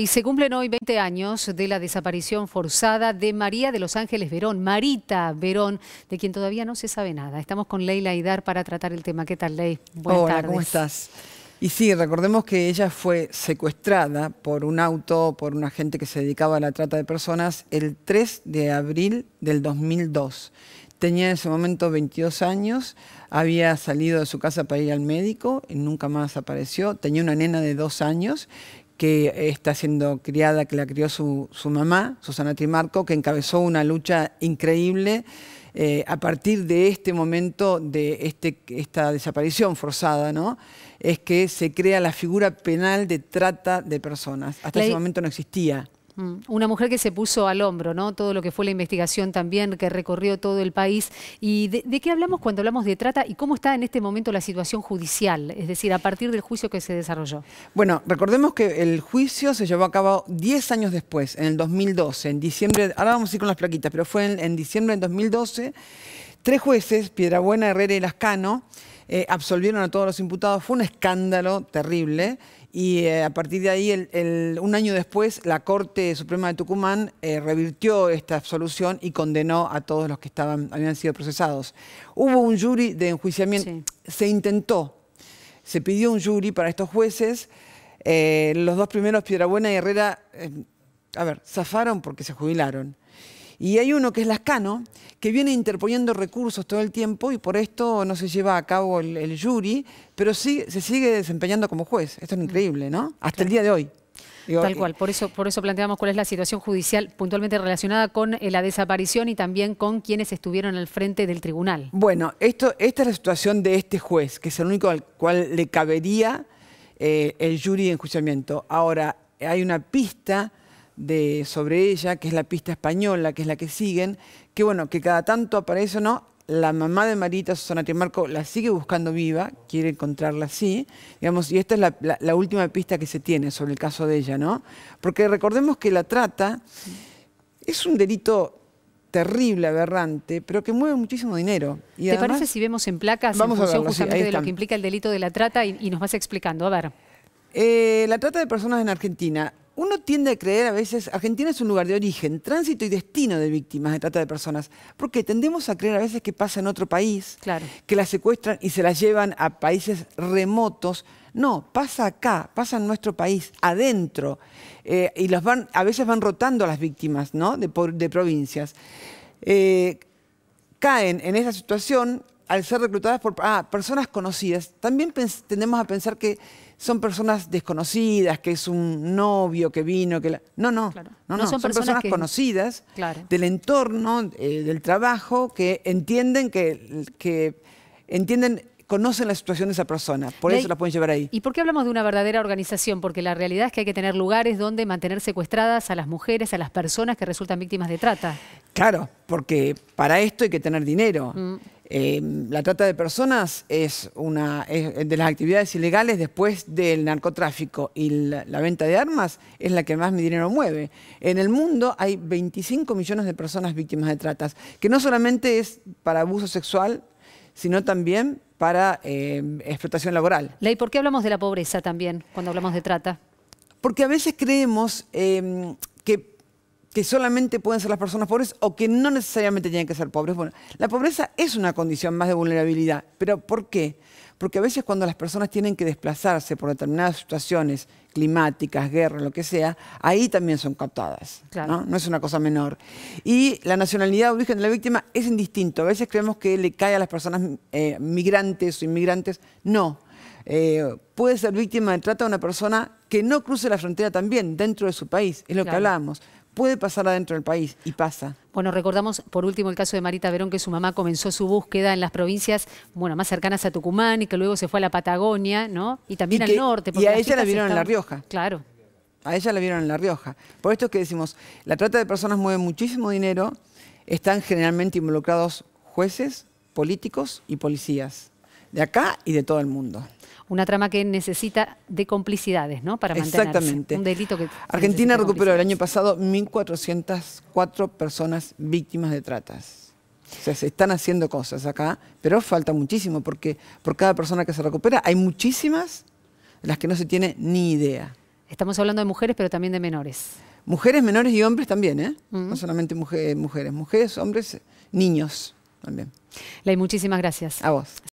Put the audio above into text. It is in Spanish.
Y se cumplen hoy 20 años de la desaparición forzada de María de los Ángeles Verón, Marita Verón, de quien todavía no se sabe nada. Estamos con Leila Hidar para tratar el tema. ¿Qué tal, Ley? Buenas tardes. ¿cómo estás? Y sí, recordemos que ella fue secuestrada por un auto, por una agente que se dedicaba a la trata de personas, el 3 de abril del 2002. Tenía en ese momento 22 años, había salido de su casa para ir al médico, y nunca más apareció. Tenía una nena de dos años que está siendo criada, que la crió su, su mamá, Susana Trimarco, que encabezó una lucha increíble eh, a partir de este momento, de este, esta desaparición forzada, ¿no? Es que se crea la figura penal de trata de personas. Hasta ese momento no existía. Una mujer que se puso al hombro, ¿no? Todo lo que fue la investigación también, que recorrió todo el país. ¿Y de, qué hablamos cuando hablamos de trata y cómo está en este momento la situación judicial? Es decir, a partir del juicio que se desarrolló. Bueno, recordemos que el juicio se llevó a cabo 10 años después, en el 2012, en diciembre, ahora vamos a ir con las plaquitas, pero fue en, en diciembre del 2012, tres jueces, Piedrabuena, Herrera y Lascano, eh, absolvieron a todos los imputados. Fue un escándalo terrible y eh, a partir de ahí, un año después, la Corte Suprema de Tucumán eh, revirtió esta absolución y condenó a todos los que estaban, habían sido procesados. Hubo un jury de enjuiciamiento, se intentó, se pidió un jury para estos jueces. los dos primeros, Piedrabuena y Herrera, a ver, zafaron porque se jubilaron. Y hay uno que es Lascano, que viene interponiendo recursos todo el tiempo y por esto no se lleva a cabo el, jury, pero sí se sigue desempeñando como juez. Esto es increíble, ¿no? Hasta el día de hoy. Tal eh, cual, por eso, por eso planteamos cuál es la situación judicial puntualmente relacionada con eh, la desaparición y también con quienes estuvieron al frente del tribunal. Bueno, esto, esta es la situación de este juez, que es el único al cual le cabería eh, el jury de enjuiciamiento. Ahora, hay una pista sobre ella, que es la pista española, que es la que siguen, que bueno, que cada tanto aparece o no, la mamá de Marita, Susana Tiemarco, la sigue buscando viva, quiere encontrarla así, digamos, y esta es la, última pista que se tiene sobre el caso de ella, ¿no? Porque recordemos que la trata es un delito terrible, aberrante, pero que mueve muchísimo dinero. Y ¿Te parece si vemos en placas vamos en función justamente de lo que implica el delito de la trata y, nos vas explicando? A ver. Eh, la trata de personas en Argentina uno tiende a creer a veces, Argentina es un lugar de origen, tránsito y destino de víctimas de trata de personas, porque tendemos a creer a veces que pasa en otro país, que las secuestran y se las llevan a países remotos. No, pasa acá, pasa en nuestro país, adentro, eh, y van, a veces van rotando a las víctimas ¿no? de, provincias. Eh, caen en esa situación al ser reclutadas por ah, personas conocidas, también tendemos a pensar que son personas desconocidas, que es un novio que vino, que no, no, no, son, personas, conocidas del entorno, eh, del trabajo, que entienden que, que entienden conocen la situación de esa persona, por eso la pueden llevar ahí. ¿Y por qué hablamos de una verdadera organización? Porque la realidad es que hay que tener lugares donde mantener secuestradas a las mujeres, a las personas que resultan víctimas de trata. Claro, porque para esto hay que tener dinero. Mm. Em, la trata de personas es una eh, de las actividades ilegales después del narcotráfico y la, venta de armas es la que más mi dinero mueve. En el mundo hay 25 millones de personas víctimas de tratas, que no solamente es para abuso sexual, sino también para em, explotación laboral. Ley, ¿por qué hablamos de la pobreza también cuando hablamos de trata? Porque a veces creemos em, que solamente pueden ser las personas pobres o que no necesariamente tienen que ser pobres. Bueno, la pobreza es una condición más de vulnerabilidad, pero ¿por qué? Porque a veces cuando las personas tienen que desplazarse por determinadas situaciones climáticas, guerras, lo que sea, ahí también son captadas. Claro. ¿no? es una cosa menor. Y la nacionalidad o origen de la víctima es indistinto. A veces creemos que le cae a las personas eh, migrantes o inmigrantes. No. Eh, puede ser víctima de trata de una persona que no cruce la frontera también dentro de su país, es lo que hablábamos puede pasar adentro del país y pasa. Bueno, recordamos por último el caso de Marita Verón, que su mamá comenzó su búsqueda en las provincias bueno, más cercanas a Tucumán y que luego se fue a la Patagonia, ¿no? Y también al norte. y a ella la vieron en La Rioja. Claro. A ella la vieron en La Rioja. Por esto es que decimos, la trata de personas mueve muchísimo dinero, están generalmente involucrados jueces, políticos y policías, de acá y de todo el mundo. Una trama que necesita de complicidades, ¿no? Para mantenerse. Un delito que Argentina recuperó el año pasado 1.404 personas víctimas de tratas. O sea, se están haciendo cosas acá, pero falta muchísimo porque por cada persona que se recupera hay muchísimas de las que no se tiene ni idea. Estamos hablando de mujeres, pero también de menores. Mujeres, menores y hombres también, ¿eh? Mm. No solamente mujeres, mujeres, hombres, niños también. Ley, muchísimas gracias. A vos.